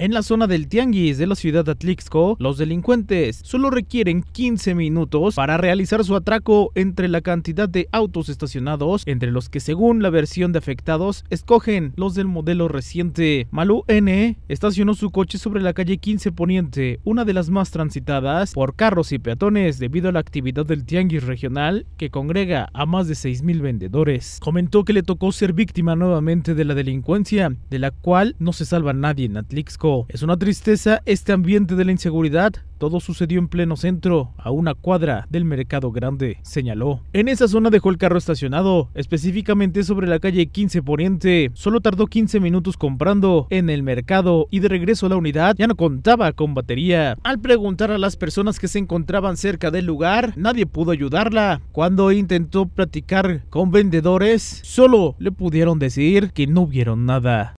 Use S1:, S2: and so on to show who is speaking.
S1: En la zona del Tianguis de la ciudad de Atlixco, los delincuentes solo requieren 15 minutos para realizar su atraco entre la cantidad de autos estacionados, entre los que según la versión de afectados, escogen los del modelo reciente. malu N estacionó su coche sobre la calle 15 Poniente, una de las más transitadas por carros y peatones debido a la actividad del Tianguis regional que congrega a más de 6.000 vendedores. Comentó que le tocó ser víctima nuevamente de la delincuencia, de la cual no se salva nadie en Atlixco. Es una tristeza este ambiente de la inseguridad. Todo sucedió en pleno centro, a una cuadra del Mercado Grande, señaló. En esa zona dejó el carro estacionado, específicamente sobre la calle 15 Poniente. Solo tardó 15 minutos comprando en el mercado y de regreso a la unidad ya no contaba con batería. Al preguntar a las personas que se encontraban cerca del lugar, nadie pudo ayudarla. Cuando intentó platicar con vendedores, solo le pudieron decir que no vieron nada.